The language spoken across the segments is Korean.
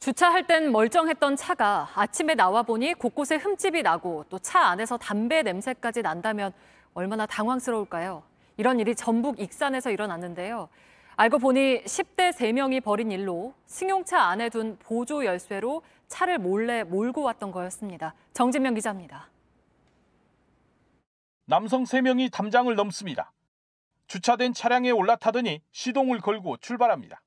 주차할 땐 멀쩡했던 차가 아침에 나와 보니 곳곳에 흠집이 나고 또 차 안에서 담배 냄새까지 난다면 얼마나 당황스러울까요? 이런 일이 전북 익산에서 일어났는데요. 알고 보니 10대 3명이 벌인 일로 승용차 안에 둔 보조 열쇠로 차를 몰래 몰고 왔던 거였습니다. 정진명 기자입니다. 남성 3명이 담장을 넘습니다. 주차된 차량에 올라타더니 시동을 걸고 출발합니다.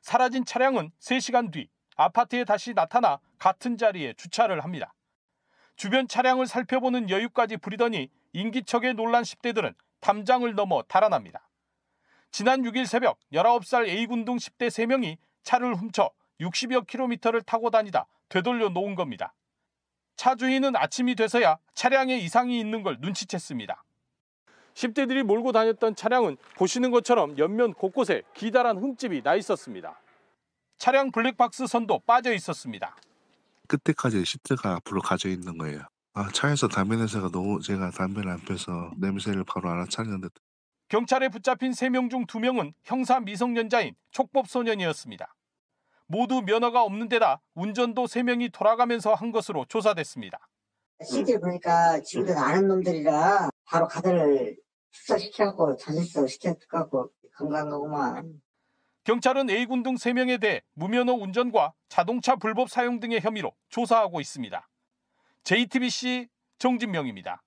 사라진 차량은 3시간 뒤 아파트에 다시 나타나 같은 자리에 주차를 합니다. 주변 차량을 살펴보는 여유까지 부리더니 인기척에 놀란 10대들은 담장을 넘어 달아납니다. 지난 6일 새벽 19살 A군 등 10대 3명이 차를 훔쳐 60여 킬로미터를 타고 다니다 되돌려 놓은 겁니다. 차 주인은 아침이 돼서야 차량에 이상이 있는 걸 눈치챘습니다. 10대들이 몰고 다녔던 차량은 보시는 것처럼 옆면 곳곳에 기다란 흠집이 나 있었습니다. 차량 블랙박스 선도 빠져 있었습니다. 끝에까지 시트가 앞으로 가져 있는 거예요. 아, 차에서 담배 냄새가 너무 제가 담배를 안 펴서 냄새를 바로 알아차렸는데 경찰에 붙잡힌 3명 중 2명은 형사 미성년자인 촉법소년이었습니다. 모두 면허가 없는 데다 운전도 3명이 돌아가면서 한 것으로 조사됐습니다. c c 보니까 지금도 아는 놈들이라 바로 가들을 축사시켜갖고 자질서 시켜갖고 건강하고만 경찰은 A군 등 3명에 대해 무면허 운전과 자동차 불법 사용 등의 혐의로 조사하고 있습니다. JTBC 정진명입니다.